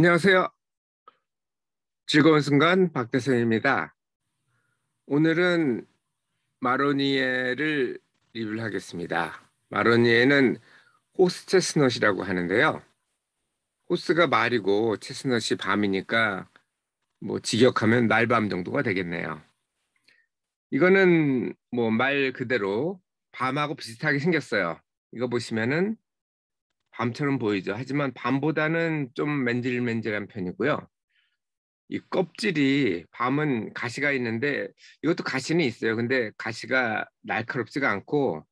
안녕하세요. 즐거운 순간 박대성입니다. 오늘은 마로니에를 리뷰를 하겠습니다. 마로니에는 호스 체스넛이라고 하는데요. 호스가 말이고 체스넛이 밤이니까 뭐 직역하면 날밤 정도가 되겠네요. 이거는 뭐 말 그대로 밤하고 비슷하게 생겼어요. 이거 보시면은 밤처럼 보이죠. 하지만 밤보다는 좀 맨질맨질한 편이고요. 이 껍질이 밤은 가시가 있는데 이것도 가시는 있어요. 근데 가시가 날카롭지가 않고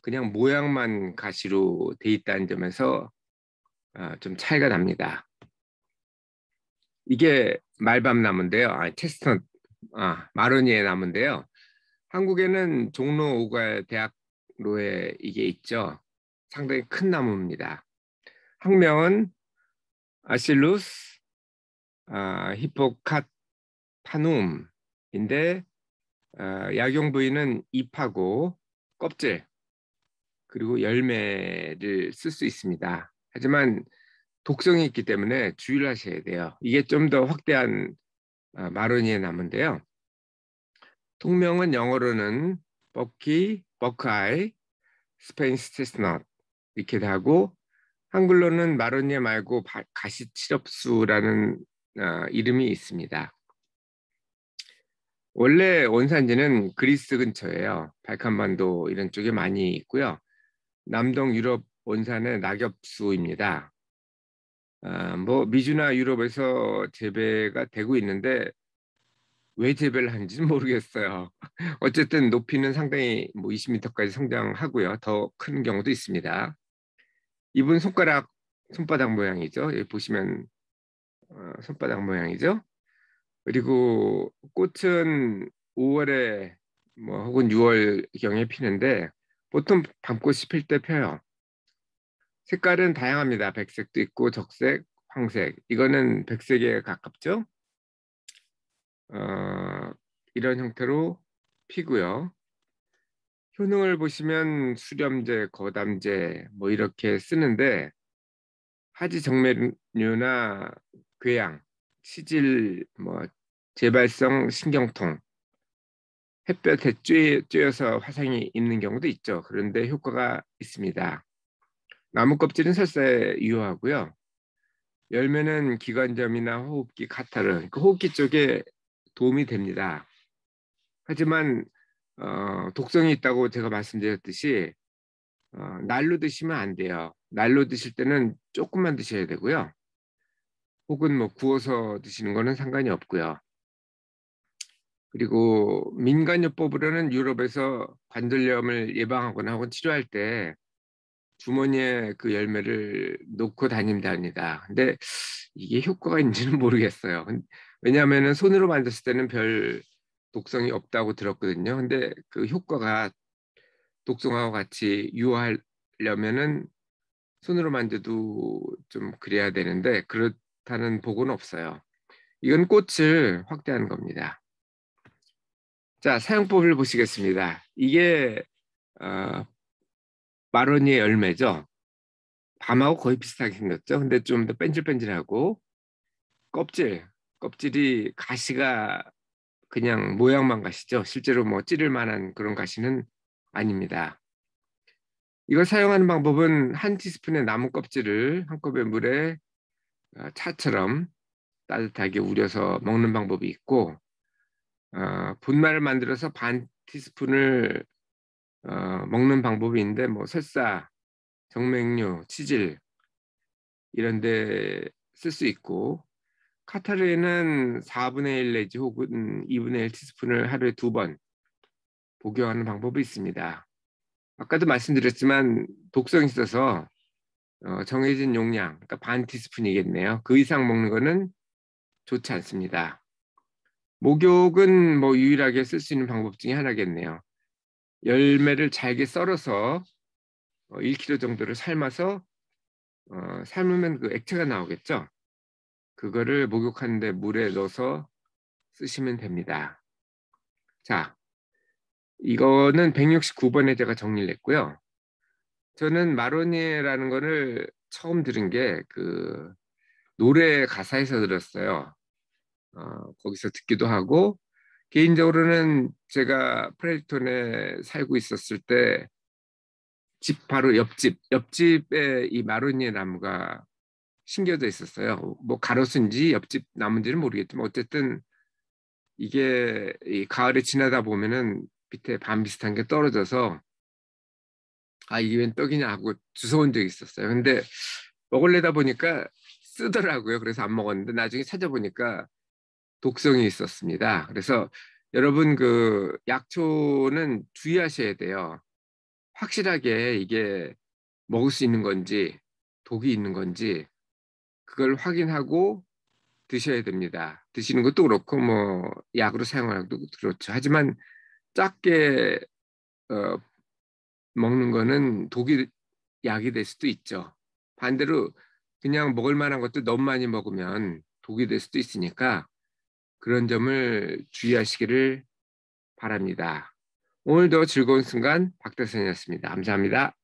그냥 모양만 가시로 돼 있다는 점에서 아, 좀 차이가 납니다. 이게 말밤 나무인데요. 아, 체스턴 아, 마로니의 나무인데요. 한국에는 종로 오가 대학로에 이게 있죠. 상당히 큰 나무입니다. 학명은 아실루스 아, 히포카파눔인데 아, 약용 부위는 잎하고 껍질 그리고 열매를 쓸 수 있습니다. 하지만 독성이 있기 때문에 주의를 하셔야 돼요. 이게 좀 더 확대한 아, 마로니의 나무인데요. 통명은 영어로는 버키, 버크아이, 스페인 스테스넛 이렇게 하고 한글로는 마로니아 말고 가시칠업수라는 어, 이름이 있습니다. 원래 원산지는 그리스 근처예요. 발칸반도 이런 쪽에 많이 있고요. 남동 유럽 원산의 낙엽수입니다. 어, 뭐 미주나 유럽에서 재배가 되고 있는데 왜 재배를 하는지는 모르겠어요. 어쨌든 높이는 상당히 뭐 20m까지 성장하고요. 더 큰 경우도 있습니다. 이분 손가락 손바닥 모양이죠. 여기 보시면 어, 손바닥 모양이죠. 그리고 꽃은 5월에 뭐 혹은 6월 경에 피는데 보통 밤꽃이 필 때 펴요. 색깔은 다양합니다. 백색도 있고 적색, 황색. 이거는 백색에 가깝죠. 어, 이런 형태로 피고요. 효능을 보시면 수렴제, 거담제 뭐 이렇게 쓰는데 하지 정맥류나 궤양, 치질, 뭐 재발성 신경통, 햇볕에 쬐여서 화상이 있는 경우도 있죠. 그런데 효과가 있습니다. 나무 껍질은 설사에 유효하고요. 열매는 기관점이나 호흡기 카타르, 그러니까 호흡기 쪽에 도움이 됩니다. 하지만 어, 독성이 있다고 제가 말씀드렸듯이 어, 날로 드시면 안 돼요. 날로 드실 때는 조금만 드셔야 되고요. 혹은 뭐 구워서 드시는 거는 상관이 없고요. 그리고 민간요법으로는 유럽에서 관절염을 예방하거나 혹은 치료할 때 주머니에 그 열매를 놓고 다닌답니다. 근데 이게 효과가 있는지는 모르겠어요. 왜냐하면 손으로 만졌을 때는 별 독성이 없다고 들었거든요. 근데 그 효과가 독성하고 같이 유화하려면은 손으로 만져도 좀 그래야 되는데 그렇다는 보고는 없어요. 이건 꽃을 확대하는 겁니다. 자 사용법을 보시겠습니다. 이게 어, 마로니의 열매죠. 밤하고 거의 비슷하게 생겼죠. 근데 좀 더 뺀질뺀질하고 껍질 껍질이 가시가 그냥 모양만 가시죠. 실제로 뭐 찌를 만한 그런 가시는 아닙니다. 이걸 사용하는 방법은 한 티스푼의 나무 껍질을 한 컵의 물에 어, 차처럼 따뜻하게 우려서 먹는 방법이 있고 어, 분말을 만들어서 반 티스푼을 어, 먹는 방법인데 뭐 설사, 정맥류, 치질 이런 데 쓸 수 있고 카타르에는 4분의 1 내지 혹은 2분의 1 티스푼을 하루에 두 번 복용하는 방법이 있습니다. 아까도 말씀드렸지만 독성이 있어서 어, 정해진 용량, 그러니까 반 티스푼이겠네요. 그 이상 먹는 것은 좋지 않습니다. 목욕은 뭐 유일하게 쓸 수 있는 방법 중에 하나겠네요. 열매를 잘게 썰어서 1kg 어, 정도를 삶아서 어, 삶으면 그 액체가 나오겠죠. 그거를 목욕하는데 물에 넣어서 쓰시면 됩니다. 자, 이거는 169번에 제가 정리를 했고요. 저는 마로니에라는 거를 처음 들은 게 그 노래 가사에서 들었어요. 어, 거기서 듣기도 하고 개인적으로는 제가 프레이톤에 살고 있었을 때 집 바로 옆집 옆집에 이 마로니에 나무가 신겨져 있었어요. 뭐 가로수인지 옆집 나무인지는 모르겠지만 어쨌든 이게 가을에 지나다 보면은 밑에 밤 비슷한 게 떨어져서 아 이게 웬 떡이냐 하고 주워온 적이 있었어요. 근데 먹을래다 보니까 쓰더라고요. 그래서 안 먹었는데 나중에 찾아보니까 독성이 있었습니다. 그래서 여러분 그 약초는 주의하셔야 돼요. 확실하게 이게 먹을 수 있는 건지 독이 있는 건지 그걸 확인하고 드셔야 됩니다. 드시는 것도 그렇고 뭐 약으로 사용하는 것도 그렇죠. 하지만 작게 어, 먹는 거는 독이 약이 될 수도 있죠. 반대로 그냥 먹을 만한 것도 너무 많이 먹으면 독이 될 수도 있으니까 그런 점을 주의하시기를 바랍니다. 오늘도 즐거운 순간 박대선이었습니다. 감사합니다.